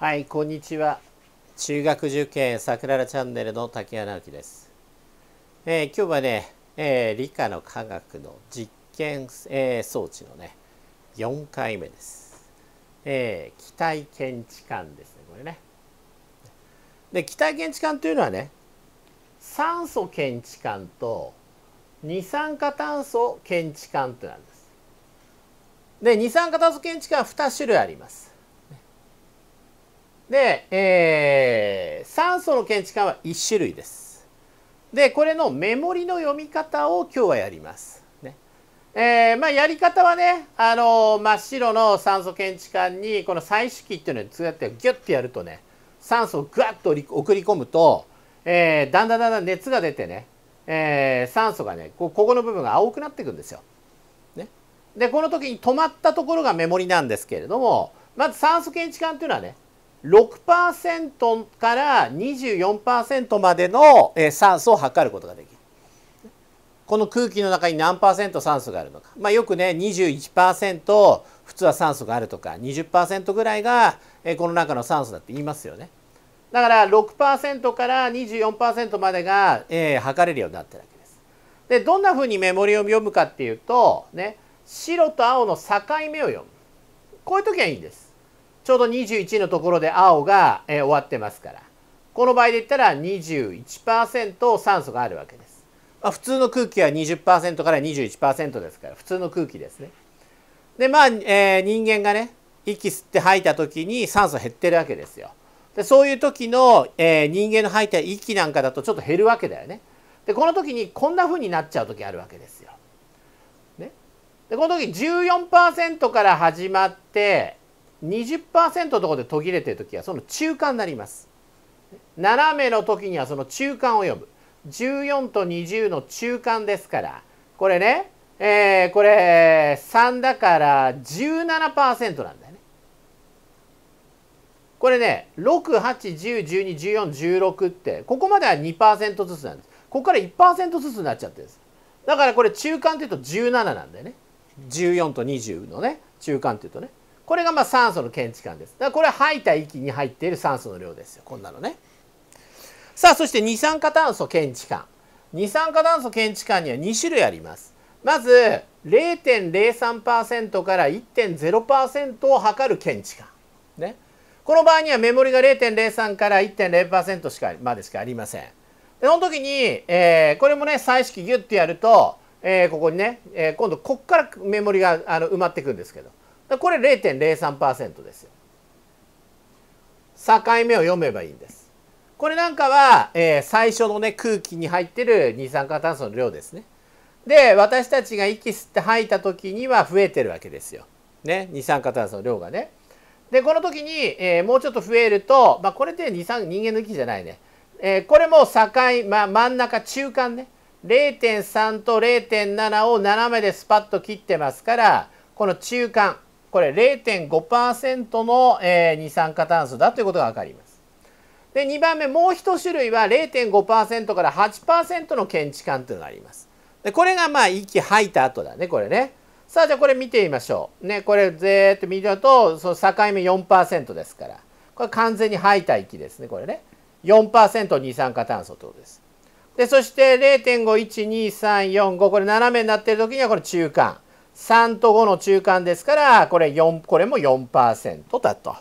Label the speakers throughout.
Speaker 1: はいこんにちは中学受験さくららチャンネルの竹谷直樹です、えー、今日はね、えー、理科の科学の実験、えー、装置のね4回目です、えー、機体検知管ですねこれねで機体検知管というのはね酸素検知管と二酸化炭素検知管ってなんですで二酸化炭素検知管は2種類ありますで、えー、酸素の検知管は1種類です。で、これのメモリの読み方を今日はやります。ねえー、まあ、やり方はね、あのー、真っ白の酸素検知管にこの採取器っていうのをやってギュッてやるとね酸素をグワッと送り込むと、えー、だんだんだんだん熱が出てね、え酸素がねこここの部分が青くなっていくんですよ。ね、でこの時に止まったところがメモリなんですけれどもまず酸素検知管っていうのはね6%から24%までの酸素を測ることができる。この空気の中に何酸素があるのか、まあ、よくね21%普通は酸素があるとか20%ぐらいがこの中の酸素だって言いますよねだから6%から24%までが、え測れるようになってるわけですでどんなふうにメモリを読むかっていうと、ね、白と青の境目を読むこういう時はいいんですちょうど21のところで青が、えー、終わってますからこの場合で言ったら21%酸素があるわけです、まあ、普通の空気は20%から21%ですから普通の空気ですねでまあ、えー、人間がね息吸って吐いた時に酸素減ってるわけですよでそういう時の、えー、人間の吐いた息なんかだとちょっと減るわけだよねでこの時にこんな風になっちゃう時あるわけですよ。ね、でこの時14%から始まって、20%のところで途切れてる時はその中間になります斜めの時にはその中間を読む14と20の中間ですからこれね、えー、これ3だから17%なんだよねこれね6 8 1 0 1 2 1 4 1 1 6ってここまでは2%ずつなんですここから1%ずつになっちゃってるんですだからこれ中間っていうと17なんだよね14と20のね中間っていうとねこれがま酸素の検知管です。だからこれは吐いた息に入っている酸素の量ですよ。こんなのね。さあ、そして二酸化炭素検知管。二酸化炭素検知管には2種類あります。まず、0.03%から1.0%を測る検知管ね。この場合にはメモリが0.03から1.0%しかまでしかありません。でその時に、えー、これもね再式ギュッてやると、えー、ここにね、えー、今度こっからメモリがあの埋まっていくんですけどこれ0.03%ですよ。境目を読めばいいんです。これなんかは、えー、最初のね空気に入ってる二酸化炭素の量ですね。で私たちが息吸って吐いた時には増えてるわけですよ。ね二酸化炭素の量がね。でこの時に、えー、もうちょっと増えると、まあ、これって二酸人間の息じゃないね。えー、これも境、まあ、真ん中中間ね0.3と0.7を斜めでスパッと切ってますからこの中間これ0.5%の、え二酸化炭素だということが分かります。で2番目もう1種類は0.5%から8%の検知管というのがあります。でこれがまあ息吐いた後だねこれね。さあじゃあこれ見てみましょう。ねこれぜーっと見るとその境目4%ですから。これ完全に吐いた息ですねこれね。4%二酸化炭素ということです。でそして0.512345これ斜めになっている時にはこれ中間。3と5の中間ですからこれ4これも4%だと、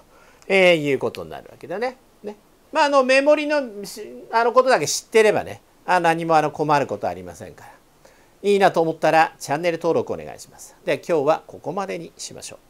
Speaker 1: えー、いうことになるわけだね。ねまああのメモリのあのことだけ知ってればねあ何もあの困ることありませんからいいなと思ったらチャンネル登録お願いします。では今日はここまでにしましょう。